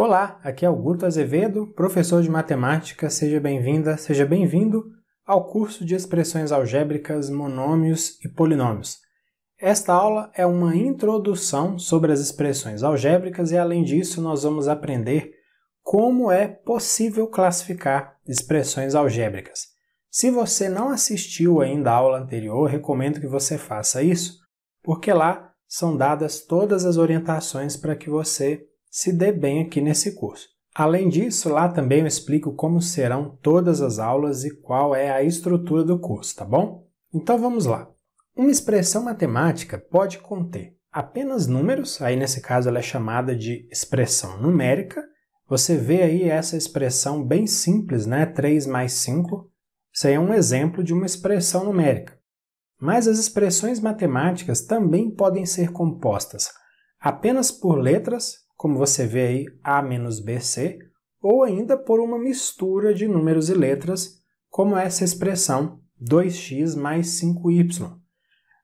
Olá, aqui é Augusto Azevedo, professor de matemática. Seja bem-vinda, seja bem-vindo ao curso de expressões algébricas, monômios e polinômios. Esta aula é uma introdução sobre as expressões algébricas e, além disso, nós vamos aprender como é possível classificar expressões algébricas. Se você não assistiu ainda a aula anterior, recomendo que você faça isso, porque lá são dadas todas as orientações para que você se dê bem aqui nesse curso. Além disso, lá também eu explico como serão todas as aulas e qual é a estrutura do curso, tá bom? Então vamos lá. Uma expressão matemática pode conter apenas números, aí nesse caso ela é chamada de expressão numérica. Você vê aí essa expressão bem simples, né? 3 mais 5. Isso aí é um exemplo de uma expressão numérica. Mas as expressões matemáticas também podem ser compostas apenas por letras como você vê aí A menos BC, ou ainda por uma mistura de números e letras, como essa expressão 2x mais 5y.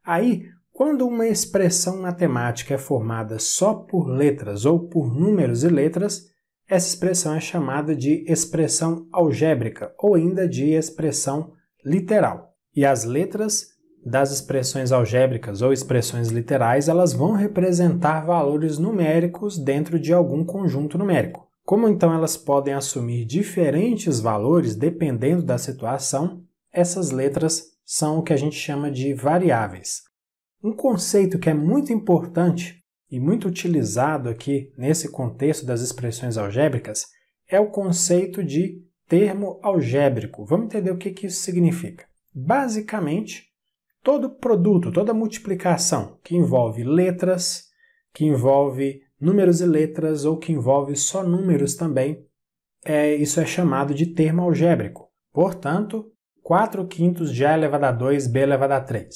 Aí, quando uma expressão matemática é formada só por letras ou por números e letras, essa expressão é chamada de expressão algébrica ou ainda de expressão literal. E as letras das expressões algébricas ou expressões literais, elas vão representar valores numéricos dentro de algum conjunto numérico. Como então elas podem assumir diferentes valores dependendo da situação, essas letras são o que a gente chama de variáveis. Um conceito que é muito importante e muito utilizado aqui nesse contexto das expressões algébricas é o conceito de termo algébrico. Vamos entender o que isso significa. Basicamente, todo produto, toda multiplicação que envolve letras, que envolve números e letras ou que envolve só números também, é, isso é chamado de termo algébrico. Portanto, 4 quintos de A é elevado a 2, B é elevado a 3,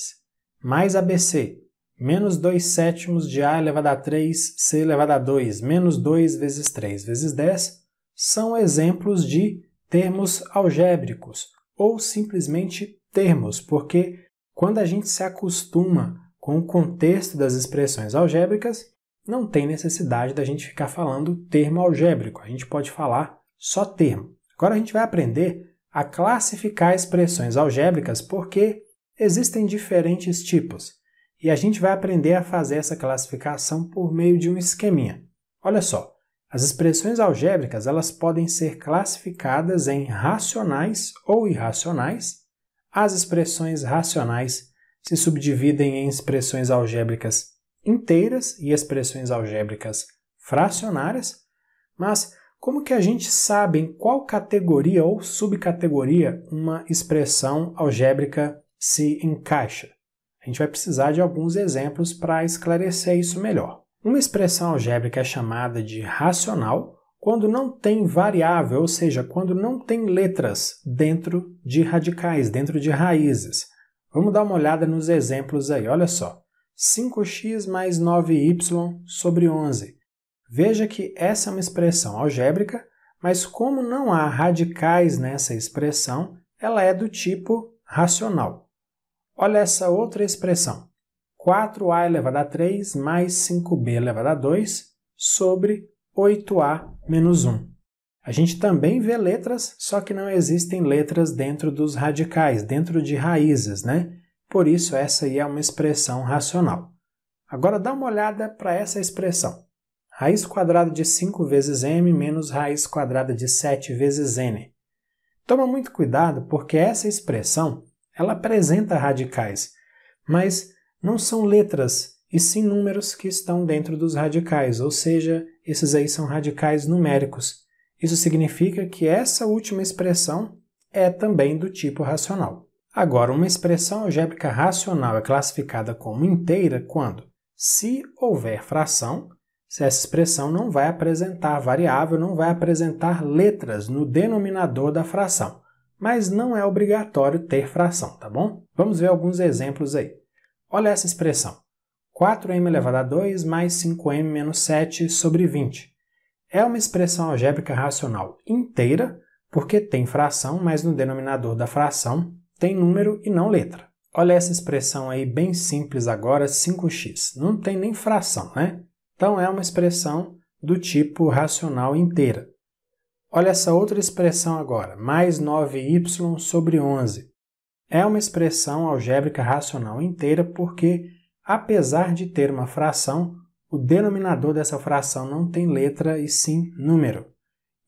mais ABC, menos 2 sétimos de A é elevado a 3, C elevado a 2, menos 2 vezes 3 vezes 10, são exemplos de termos algébricos, ou simplesmente termos, porque quando a gente se acostuma com o contexto das expressões algébricas, não tem necessidade da gente ficar falando termo algébrico, a gente pode falar só termo. Agora a gente vai aprender a classificar expressões algébricas porque existem diferentes tipos e a gente vai aprender a fazer essa classificação por meio de um esqueminha. Olha só, as expressões algébricas elas podem ser classificadas em racionais ou irracionais as expressões racionais se subdividem em expressões algébricas inteiras e expressões algébricas fracionárias, mas como que a gente sabe em qual categoria ou subcategoria uma expressão algébrica se encaixa? A gente vai precisar de alguns exemplos para esclarecer isso melhor. Uma expressão algébrica é chamada de racional quando não tem variável, ou seja, quando não tem letras dentro de radicais, dentro de raízes. Vamos dar uma olhada nos exemplos aí, olha só. 5x mais 9y sobre 11. Veja que essa é uma expressão algébrica, mas como não há radicais nessa expressão, ela é do tipo racional. Olha essa outra expressão. 4a elevado a 3 mais 5b elevado a 2 sobre 8a menos 1. A gente também vê letras, só que não existem letras dentro dos radicais, dentro de raízes, né? Por isso, essa aí é uma expressão racional. Agora dá uma olhada para essa expressão. Raiz quadrada de 5 vezes m menos raiz quadrada de 7 vezes n. Toma muito cuidado porque essa expressão ela apresenta radicais, mas não são letras e sim números que estão dentro dos radicais, ou seja, esses aí são radicais numéricos. Isso significa que essa última expressão é também do tipo racional. Agora, uma expressão algébrica racional é classificada como inteira quando, se houver fração, se essa expressão não vai apresentar variável, não vai apresentar letras no denominador da fração. Mas não é obrigatório ter fração, tá bom? Vamos ver alguns exemplos aí. Olha essa expressão. 4m elevado a 2 mais 5m menos 7 sobre 20. É uma expressão algébrica racional inteira, porque tem fração, mas no denominador da fração tem número e não letra. Olha essa expressão aí bem simples agora, 5x. Não tem nem fração, né? Então é uma expressão do tipo racional inteira. Olha essa outra expressão agora, mais 9y sobre 11. É uma expressão algébrica racional inteira porque apesar de ter uma fração, o denominador dessa fração não tem letra e sim número.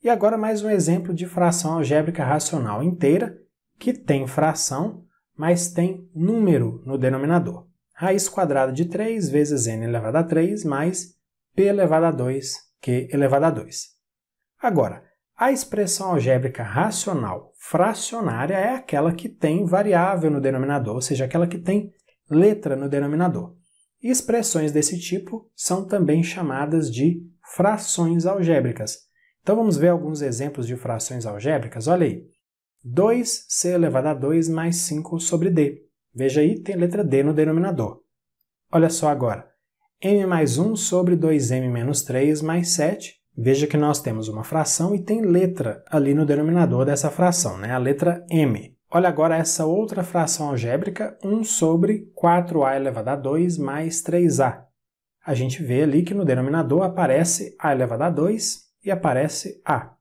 E agora mais um exemplo de fração algébrica racional inteira, que tem fração, mas tem número no denominador. Raiz quadrada de 3 vezes n elevado a 3 mais p elevado a 2, q elevado a 2. Agora, a expressão algébrica racional fracionária é aquela que tem variável no denominador, ou seja, aquela que tem letra no denominador. E expressões desse tipo são também chamadas de frações algébricas. Então vamos ver alguns exemplos de frações algébricas. Olha aí. 2c elevado a 2 mais 5 sobre d. Veja aí, tem letra d no denominador. Olha só agora. m mais 1 sobre 2m menos 3 mais 7. Veja que nós temos uma fração e tem letra ali no denominador dessa fração, né? a letra m. Olha agora essa outra fração algébrica, 1 sobre 4a elevado a 2 mais 3a. A gente vê ali que no denominador aparece a elevado a 2 e aparece a.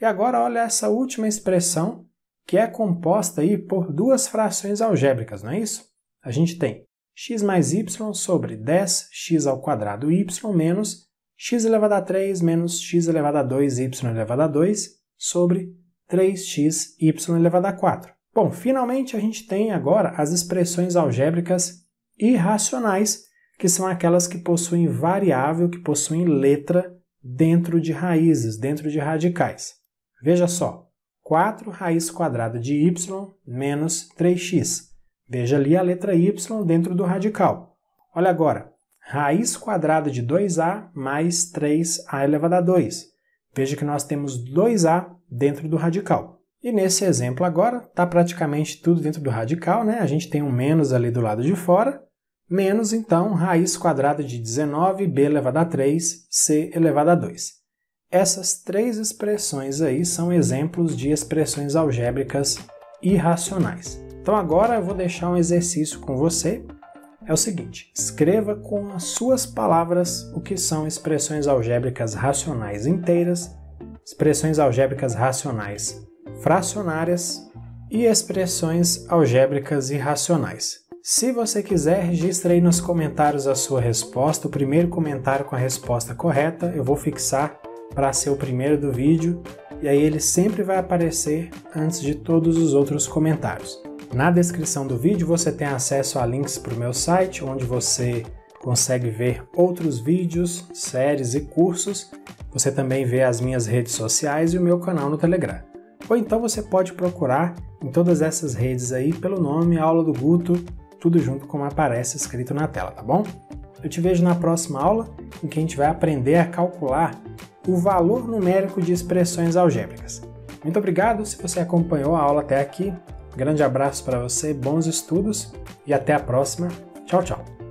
E agora olha essa última expressão, que é composta aí por duas frações algébricas, não é isso? A gente tem x mais y sobre 10x ao quadrado y menos x elevado a 3 menos x elevado a 2 y elevado a 2 sobre 3 xy elevado a 4. Bom, finalmente a gente tem agora as expressões algébricas irracionais, que são aquelas que possuem variável, que possuem letra dentro de raízes, dentro de radicais. Veja só, 4 raiz quadrada de y menos 3x. Veja ali a letra y dentro do radical. Olha agora, raiz quadrada de 2a mais 3a elevado a 2. Veja que nós temos 2a dentro do radical. E nesse exemplo agora, está praticamente tudo dentro do radical, né? A gente tem um menos ali do lado de fora, menos, então, raiz quadrada de 19, b elevado a 3, c elevado a 2. Essas três expressões aí são exemplos de expressões algébricas irracionais. Então agora eu vou deixar um exercício com você. É o seguinte, escreva com as suas palavras o que são expressões algébricas racionais inteiras, expressões algébricas racionais fracionárias e expressões algébricas e racionais. Se você quiser, registre aí nos comentários a sua resposta, o primeiro comentário com a resposta correta, eu vou fixar para ser o primeiro do vídeo, e aí ele sempre vai aparecer antes de todos os outros comentários. Na descrição do vídeo você tem acesso a links para o meu site, onde você consegue ver outros vídeos, séries e cursos. Você também vê as minhas redes sociais e o meu canal no Telegram. Ou então você pode procurar em todas essas redes aí pelo nome Aula do Guto, tudo junto como aparece escrito na tela, tá bom? Eu te vejo na próxima aula em que a gente vai aprender a calcular o valor numérico de expressões algébricas. Muito obrigado se você acompanhou a aula até aqui. Grande abraço para você, bons estudos e até a próxima. Tchau, tchau.